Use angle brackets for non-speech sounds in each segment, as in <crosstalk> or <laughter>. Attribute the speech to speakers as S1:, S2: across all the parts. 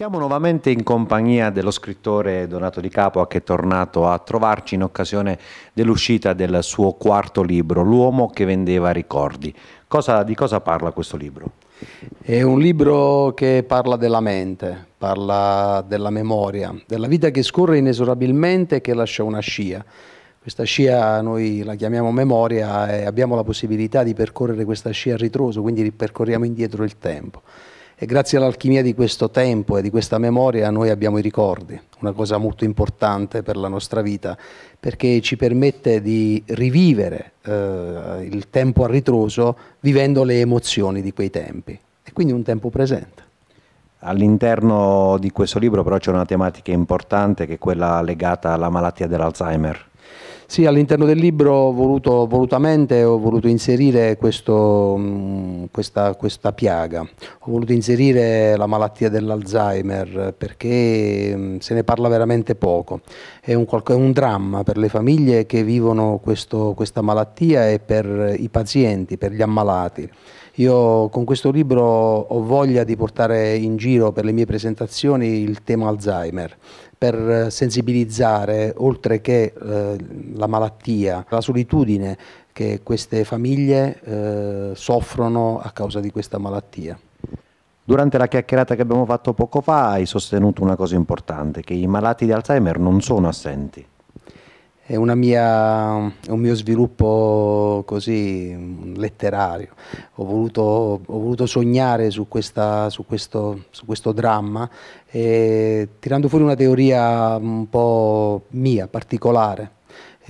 S1: Siamo nuovamente in compagnia dello scrittore Donato Di Capua che è tornato a trovarci in occasione dell'uscita del suo quarto libro,
S2: L'uomo che vendeva
S1: ricordi. Cosa, di cosa parla questo libro?
S2: È un libro che parla della mente, parla della memoria, della vita che scorre inesorabilmente e che lascia una scia. Questa scia noi la chiamiamo memoria e abbiamo la possibilità di percorrere questa scia a ritroso, quindi ripercorriamo indietro il tempo e grazie all'alchimia di questo tempo e di questa memoria noi abbiamo i ricordi, una cosa molto importante per la nostra vita, perché ci permette di rivivere eh, il tempo a ritroso vivendo le emozioni di quei tempi e quindi un tempo presente. All'interno di questo libro però c'è una tematica importante che è
S1: quella legata alla malattia dell'Alzheimer.
S2: Sì, all'interno del libro ho voluto, volutamente ho voluto inserire questo, mm, questa, questa, piaga, ho voluto inserire la malattia dell'Alzheimer perché mm, se ne parla veramente poco, è un, è un dramma per le famiglie che vivono questo, questa malattia e per i pazienti, per gli ammalati. Io con questo libro ho voglia di portare in giro per le mie presentazioni il tema Alzheimer per sensibilizzare, oltre che eh, la malattia, la solitudine che queste famiglie eh, soffrono a causa di questa malattia.
S1: Durante la chiacchierata che abbiamo fatto poco fa hai sostenuto una cosa importante, che i malati di Alzheimer non sono assenti.
S2: È, mia, un mio sviluppo così mm, letterario. Ho voluto, ho voluto sognare su, questa, su, questo, su, questo, dramma, eh, tirando fuori una teoria un po' mia, particolare.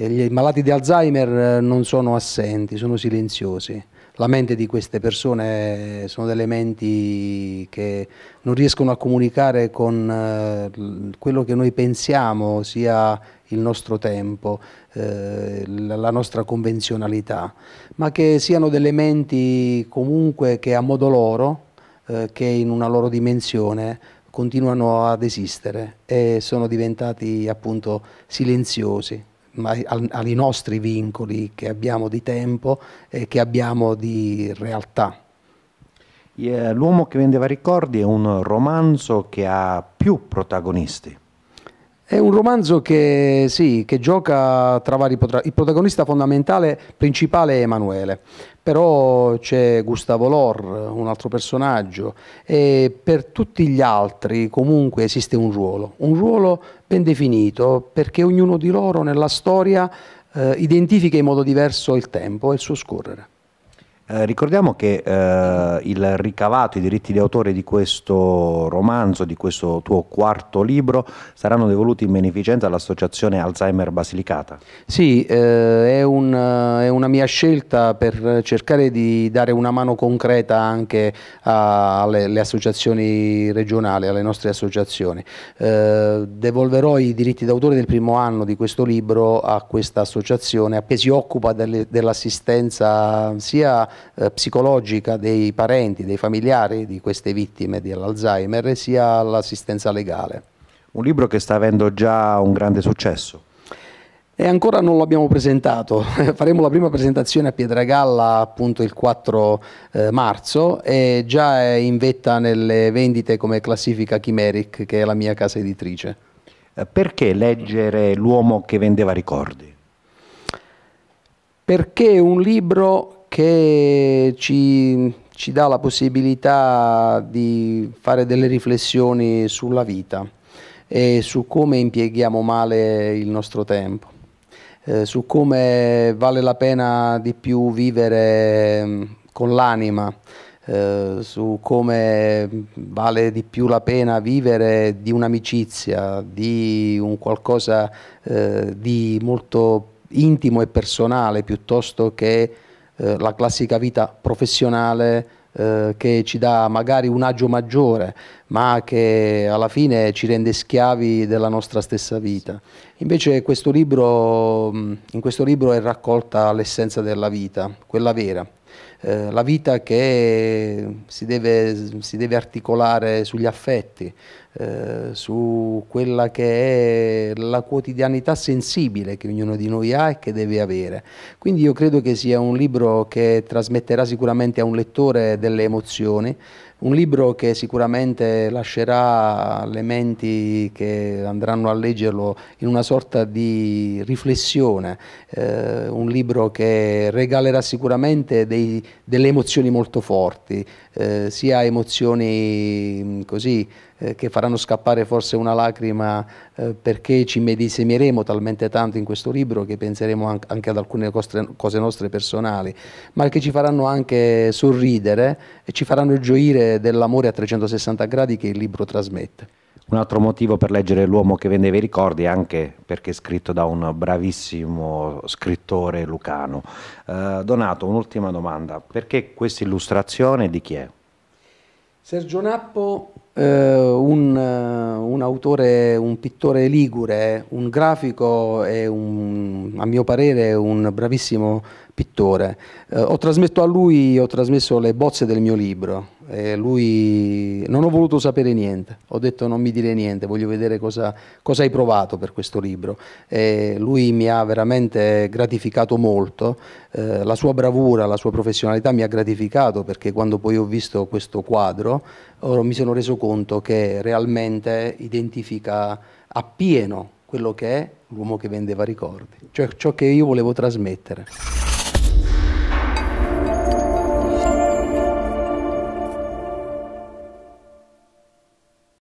S2: I malati di Alzheimer eh, non sono assenti, sono silenziosi. La mente di queste persone eh, sono delle menti che non riescono a comunicare con eh, quello che noi pensiamo sia il nostro tempo, la nostra convenzionalità, ma che siano delle menti comunque che a modo loro, che in una loro dimensione, continuano ad esistere e sono diventati appunto silenziosi ai nostri vincoli che abbiamo di tempo e che abbiamo di realtà.
S1: L'uomo che vendeva ricordi è un romanzo che ha più protagonisti.
S2: È un romanzo che, sì, che gioca tra vari protagonisti. Il protagonista fondamentale, principale è Emanuele, però c'è Gustavo Lor, un altro personaggio, e per tutti gli altri comunque esiste un ruolo, un ruolo ben definito, perché ognuno di loro nella storia eh, identifica in modo diverso il tempo e il suo scorrere.
S1: Eh, ricordiamo che eh, il ricavato, i diritti di autore di questo romanzo, di questo tuo quarto libro, saranno devoluti in beneficenza all'associazione Alzheimer Basilicata.
S2: Sì, eh, è, un, eh, è, una mia scelta per cercare di dare una mano concreta anche alle associazioni regionali, alle nostre associazioni. Eh, devolverò i diritti d'autore del primo anno di questo libro a questa associazione che si occupa dell'assistenza sia eh, psicologica dei parenti, dei familiari di queste vittime dell'Alzheimer sia l'assistenza legale. Un libro che sta avendo già un grande successo. E ancora non l'abbiamo presentato, <laughs> faremo la prima presentazione a Pietragalla appunto il 4 eh, marzo e già è in vetta nelle vendite come classifica Chimeric che è la mia casa editrice. Eh, perché leggere L'uomo che vendeva ricordi? Perché è un libro che ci, ci dà la possibilità di fare delle riflessioni sulla vita e su come impieghiamo male il nostro tempo, eh, su come vale la pena di più vivere mm, con l'anima, eh, su come vale di più la pena vivere di un'amicizia, di un qualcosa eh, di molto intimo e personale piuttosto che eh, la classica vita professionale eh, che ci dà magari un agio maggiore, ma che alla fine ci rende schiavi della nostra stessa vita. Invece questo libro, in questo libro è raccolta l'essenza della vita, quella vera, eh, la vita che si deve, si deve articolare sugli affetti, eh, su quella che è la quotidianità sensibile che ognuno di noi ha e che deve avere. Quindi io credo che sia un libro che trasmetterà sicuramente a un lettore delle emozioni, un libro che sicuramente lascerà le menti che andranno a leggerlo in una sorta di riflessione, eh, un libro che regalerà sicuramente dei, delle emozioni molto forti, eh, sia emozioni mm, così eh, che faranno scappare forse una lacrima eh, perché ci medisemeremo talmente tanto in questo libro che penseremo anche, ad alcune costre, cose nostre personali, ma che ci faranno anche sorridere e ci faranno gioire dell'amore a 360 gradi che il libro trasmette.
S1: Un altro motivo per leggere L'uomo che vendeva i ricordi è anche perché è scritto da un bravissimo scrittore lucano. Eh, Donato, un'ultima domanda. Perché questa illustrazione di chi è?
S2: Sergio Nappo eh, un, eh, un, autore, un pittore ligure, un grafico e un, a mio parere un bravissimo pittore. Eh, ho trasmesso a lui ho trasmesso le bozze del mio libro e lui non ho voluto sapere niente, ho detto non mi dire niente, voglio vedere cosa, cosa hai provato per questo libro. E lui mi ha veramente gratificato molto, eh, la sua bravura, la sua professionalità mi ha gratificato perché quando poi ho visto questo quadro mi sono reso conto che realmente identifica appieno quello che è l'uomo che vendeva ricordi, cioè ciò che io volevo trasmettere.